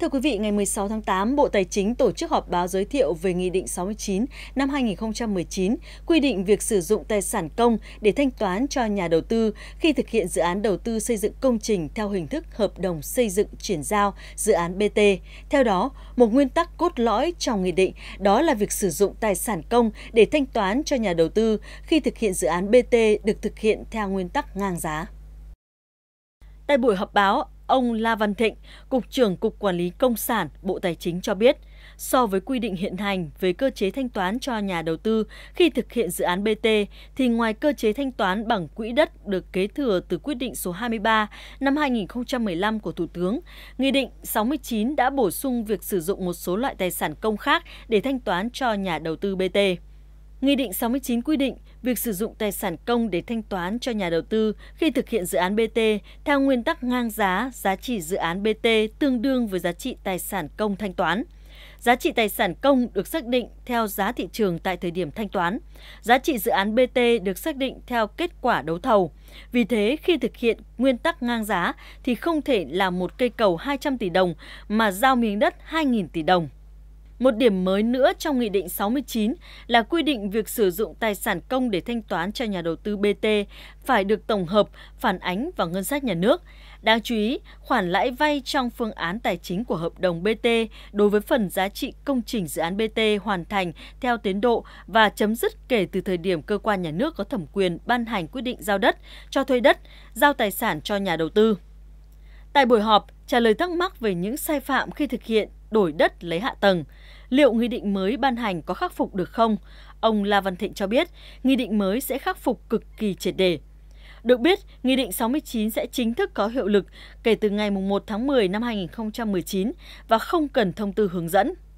Thưa quý vị, ngày 16 tháng 8, Bộ Tài chính tổ chức họp báo giới thiệu về Nghị định 69 năm 2019 quy định việc sử dụng tài sản công để thanh toán cho nhà đầu tư khi thực hiện dự án đầu tư xây dựng công trình theo hình thức hợp đồng xây dựng chuyển giao dự án BT. Theo đó, một nguyên tắc cốt lõi trong nghị định đó là việc sử dụng tài sản công để thanh toán cho nhà đầu tư khi thực hiện dự án BT được thực hiện theo nguyên tắc ngang giá. Tại buổi họp báo, Ông La Văn Thịnh, Cục trưởng Cục Quản lý Công sản, Bộ Tài chính cho biết, so với quy định hiện hành về cơ chế thanh toán cho nhà đầu tư khi thực hiện dự án BT, thì ngoài cơ chế thanh toán bằng quỹ đất được kế thừa từ quyết định số 23 năm 2015 của Thủ tướng, Nghị định 69 đã bổ sung việc sử dụng một số loại tài sản công khác để thanh toán cho nhà đầu tư BT. Nghị định 69 quy định việc sử dụng tài sản công để thanh toán cho nhà đầu tư khi thực hiện dự án BT theo nguyên tắc ngang giá, giá trị dự án BT tương đương với giá trị tài sản công thanh toán. Giá trị tài sản công được xác định theo giá thị trường tại thời điểm thanh toán. Giá trị dự án BT được xác định theo kết quả đấu thầu. Vì thế, khi thực hiện nguyên tắc ngang giá thì không thể là một cây cầu 200 tỷ đồng mà giao miếng đất 2.000 tỷ đồng. Một điểm mới nữa trong Nghị định 69 là quy định việc sử dụng tài sản công để thanh toán cho nhà đầu tư BT phải được tổng hợp, phản ánh vào ngân sách nhà nước. Đáng chú ý, khoản lãi vay trong phương án tài chính của hợp đồng BT đối với phần giá trị công trình dự án BT hoàn thành theo tiến độ và chấm dứt kể từ thời điểm cơ quan nhà nước có thẩm quyền ban hành quyết định giao đất, cho thuê đất, giao tài sản cho nhà đầu tư. Tại buổi họp, trả lời thắc mắc về những sai phạm khi thực hiện đổi đất lấy hạ tầng. Liệu nghị định mới ban hành có khắc phục được không? Ông La Văn Thịnh cho biết, nghị định mới sẽ khắc phục cực kỳ triệt đề. Được biết, Nghị định 69 sẽ chính thức có hiệu lực kể từ ngày 1 tháng 10 năm 2019 và không cần thông tư hướng dẫn.